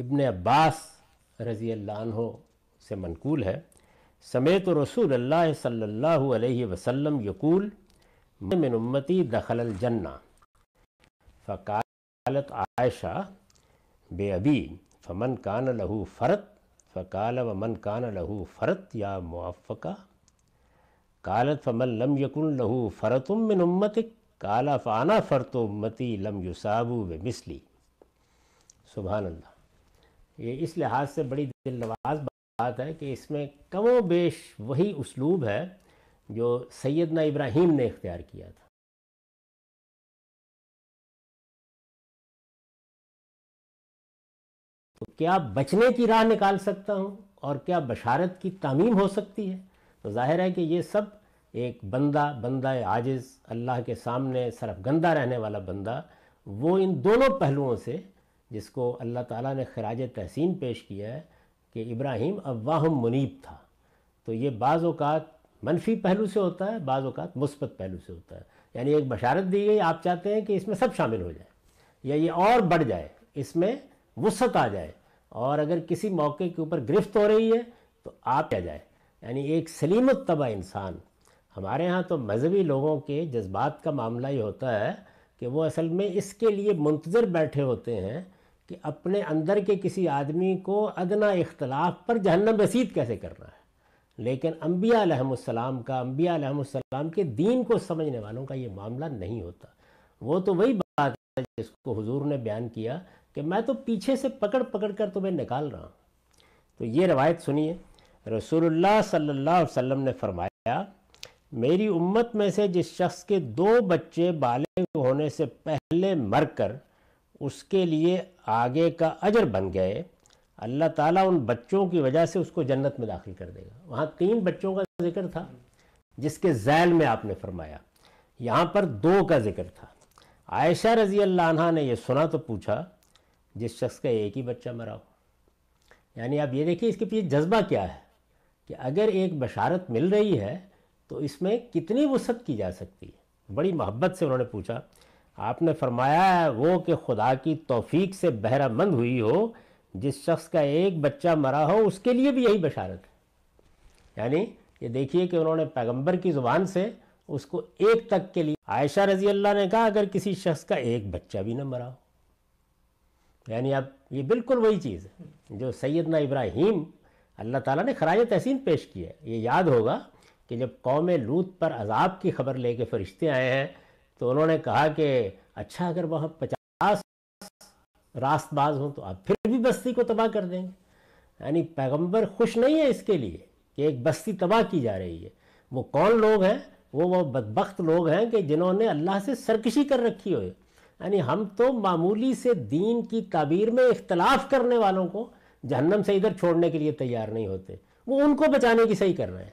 इबन अब्बास रज़ी अल्लाह से मनकूल है समेत रसूल अल्लाह सल्लल्लाहु अलैहि वसल्लम यकूल मिन उम्मती दखल जन्ना फ़कालत आयशा अबी फ़मन कान लहू फ़रत फ़काल वमन कान लहू फ़रत या मुआफ़ा कालत फ़मन लम यकुन लहू फ़रतुम मिन उम्मतिक काला फ़ाना फ़रत उम्मती लम युसाबु बे मिसली सुबहानल्ला ये इस लिहाज से बड़ी दिल नवाज बात है कि इसमें कमो बेश वही उसलूब है जो सैदना इब्राहिम ने इख्तियार किया था तो क्या बचने की राह निकाल सकता हूँ और क्या बशारत की तामीम हो सकती है तो जाहिर है कि ये सब एक बंदा बंदा आजिज़ अल्लाह के सामने सरफ गंदा रहने वाला बंदा वो इन दोनों पहलुओं से जिसको अल्लाह ताला ने खराज तहसीन पेश किया है कि इब्राहिम अवाहम मुनीब था तो ये बाज़ अवत मनफी पहलू से होता है बाज़ अवत मुस्बत पहलू से होता है यानी एक बशारत दी गई आप चाहते हैं कि इसमें सब शामिल हो जाए या ये और बढ़ जाए इसमें वसत आ जाए और अगर किसी मौके के ऊपर गिरफ्त हो रही है तो आप क्या जाए यानी एक सलीमत तबा इंसान हमारे यहाँ तो मजहबी लोगों के जज्बात का मामला ये होता है कि वो असल में इसके लिए मुंतज़र बैठे होते हैं कि अपने अंदर के किसी आदमी को अदना इख्तलाफ पर जहन्नम रसीद कैसे करना है लेकिन अम्बिया का अम्बिया के दीन को समझने वालों का ये मामला नहीं होता वो तो वही बात है जिसको हुजूर ने बयान किया कि मैं तो पीछे से पकड़ पकड़ कर तुम्हें निकाल रहा हूँ तो ये रवायत सुनिए रसूलुल्लाह सल्लल्लाहु अलैहि वसल्लम ने फरमाया मेरी उम्मत में से जिस शख्स के दो बच्चे बालिग होने से पहले मरकर उसके लिए आगे का अजर बन गए अल्लाह ताला उन बच्चों की वजह से उसको जन्नत में दाखिल कर देगा वहाँ तीन बच्चों का जिक्र था जिसके जैल में आपने फरमाया यहाँ पर दो का जिक्र था आयशा रजी अल्लाह ने यह सुना तो पूछा जिस शख्स का एक ही बच्चा मरा हो यानी आप ये देखिए इसके पीछे जज्बा क्या है कि अगर एक बशारत मिल रही है तो इसमें कितनी वसत की जा सकती है बड़ी मोहब्बत से उन्होंने पूछा आपने फरमाया है वो कि खुदा की तौफीक से बहरामंद हुई हो जिस शख्स का एक बच्चा मरा हो उसके लिए भी यही बशारत है यानी ये देखिए कि उन्होंने पैगंबर की ज़ुबान से उसको एक तक के लिए आयशा रजी अल्लाह ने कहा अगर किसी शख्स का एक बच्चा भी ना मरा हो यानी अब ये बिल्कुल वही चीज़ है जो सैदना इब्राहिम अल्लाह ताला ने खराज तहसीन पेश किया है ये याद होगा कि जब कौम लूत पर अजाब की खबर लेके फरिश्ते आए हैं तो उन्होंने कहा कि अच्छा अगर वहाँ पचास रास्तबाज हों तो आप फिर भी बस्ती को तबाह कर देंगे यानी पैगंबर खुश नहीं है इसके लिए कि एक बस्ती तबाह की जा रही है वो कौन लोग हैं वो वो बदबخت लोग हैं कि जिन्होंने अल्लाह से सरकशी कर रखी हो यानी हम तो मामूली से दीन की ताबीर में इख्तलाफ करने वालों को जहन्नम से इधर छोड़ने के लिए तैयार नहीं होते वो उनको बचाने की सही कर रहे हैं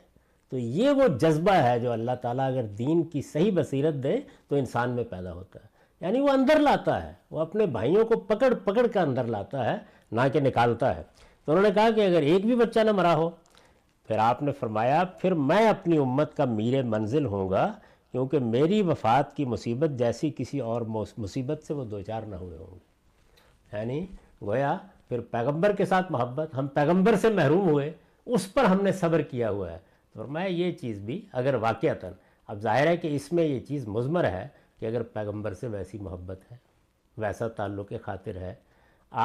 तो ये वो जज्बा है जो अल्लाह ताला अगर दीन की सही बसीरत दे तो इंसान में पैदा होता है यानी वो अंदर लाता है वो अपने भाइयों को पकड़ पकड़ कर अंदर लाता है ना कि निकालता है तो उन्होंने कहा कि अगर एक भी बच्चा ना मरा हो फिर आपने फरमाया फिर मैं अपनी उम्मत का मीर मंजिल होंगे क्योंकि मेरी वफ़ात की मुसीबत जैसी किसी और मुसीबत से वो दो चार ना हुए होंगे यानी गोया फिर पैगंबर के साथ मोहब्बत हम पैगंबर से महरूम हुए उस पर हमने सब्र किया हुआ है फरमाया ये चीज़ भी अगर वाक़ता अब जाहिर है कि इसमें ये चीज़ मुजमर है कि अगर पैगंबर से वैसी मोहब्बत है वैसा ताल्लुक़ खातिर है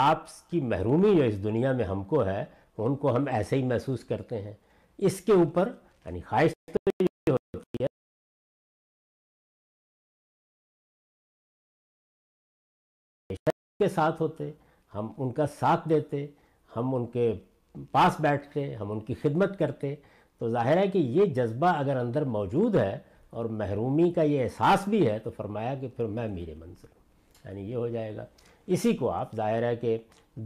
आपकी महरूमी जो इस दुनिया में हमको है उनको हम ऐसे ही महसूस करते हैं इसके ऊपर यानी ख्वाहिश तो होती है के साथ होते हम उनका साथ देते हम उनके पास बैठते हम उनकी खिदमत करते तो जाहिर है कि ये जज्बा अगर अंदर मौजूद है और महरूमी का ये एहसास भी है तो फरमाया कि फिर मैं मीरे मंजिल यानी ये हो जाएगा इसी को आप जाहिर है कि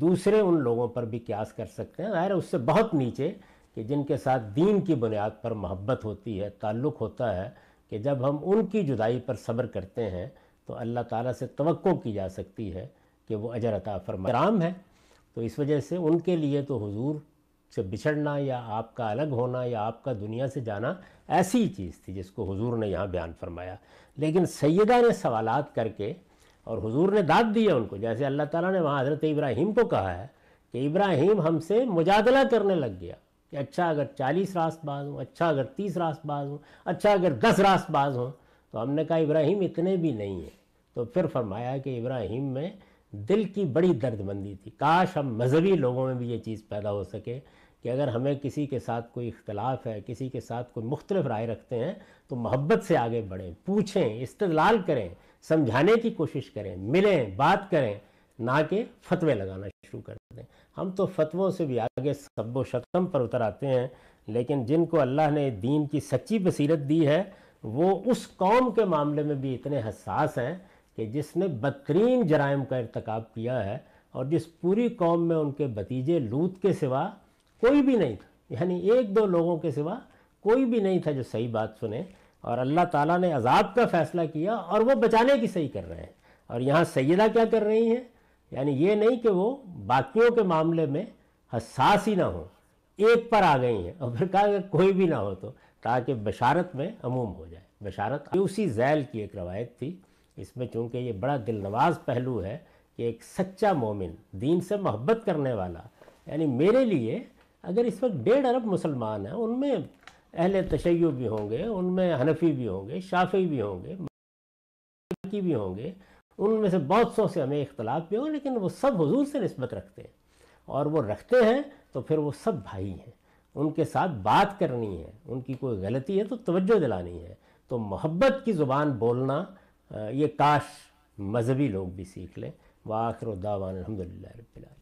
दूसरे उन लोगों पर भी क्यास कर सकते हैं ज़ाहिर है उससे बहुत नीचे कि जिनके साथ दीन की बुनियाद पर मोहब्बत होती है ताल्लुक़ होता है कि जब हम उनकी जुदाई पर सब्र करते हैं तो अल्लाह ताला से तवक्को की जा सकती है कि वो अजर अता फरमा है तो इस वजह से उनके लिए तो हुजूर से बिछड़ना या आपका अलग होना या आपका दुनिया से जाना ऐसी ही चीज़ थी जिसको हुजूर ने यहाँ बयान फरमाया लेकिन सैदा ने सवालात करके और हुजूर ने दाद दिया उनको जैसे अल्लाह ताला ने वहाँ हज़रत इब्राहिम को कहा है कि इब्राहिम हमसे मुजादला करने लग गया कि अच्छा अगर चालीस रास्त बाज हों अच्छा अगर तीस रास्त बाज हों अच्छा अगर दस रास्त बाज हों तो हमने कहा इब्राहिम इतने भी नहीं हैं तो फिर फरमाया कि इब्राहिम में दिल की बड़ी दर्दमंदी थी काश हम मज़हबी लोगों में भी ये चीज़ पैदा हो सके कि अगर हमें किसी के साथ कोई इख्तलाफ है किसी के साथ कोई मुख्तलिफ राय रखते हैं तो मोहब्बत से आगे बढ़ें पूछें इस्तलाल करें समझाने की कोशिश करें मिलें बात करें ना कि फतवे लगाना शुरू कर दें हम तो फतवों से भी आगे सब्बो शकम पर उतर आते हैं लेकिन जिनको अल्लाह ने दीन की सच्ची बसीरत दी है वो उस कौम के मामले में भी इतने हसास हैं कि जिसने बदतरीन जराइम का इरतकब किया है और जिस पूरी कौम में उनके भतीजे लूत के सिवा कोई भी नहीं था यानी एक दो लोगों के सिवा कोई भी नहीं था जो सही बात सुने और अल्लाह ताला ने अजाब का फ़ैसला किया और वो बचाने की सही कर रहे हैं और यहाँ सैदा क्या कर रही हैं यानी ये नहीं कि वो बाकियों के मामले में हसास ही ना हो एक पर आ गई हैं और फिर कहा कोई भी ना हो तो ताकि बशारत में अमूम हो जाए बशारत उसी जैल की एक रवायत थी इसमें चूँकि ये बड़ा दिलनवाज पहलू है कि एक सच्चा मोमिन दीन से मोहब्बत करने वाला यानी मेरे लिए अगर इस वक्त डेढ़ अरब मुसलमान हैं उनमें अहल तशैय भी होंगे उनमें हनफी भी होंगे शाफी भी होंगे की भी होंगे उनमें से बहुत सौ से हमें इख्तलाफ भी होंगे लेकिन वो सब हजूर से नस्बत रखते हैं और वो रखते हैं तो फिर वो सब भाई हैं उनके साथ बात करनी है उनकी कोई गलती है तो तवज्जो दिलानी है तो मोहब्बत की ज़ुबान बोलना ये काश मज़हबी लोग भी सीख लें वाखिर दावान अलहमदिल्ला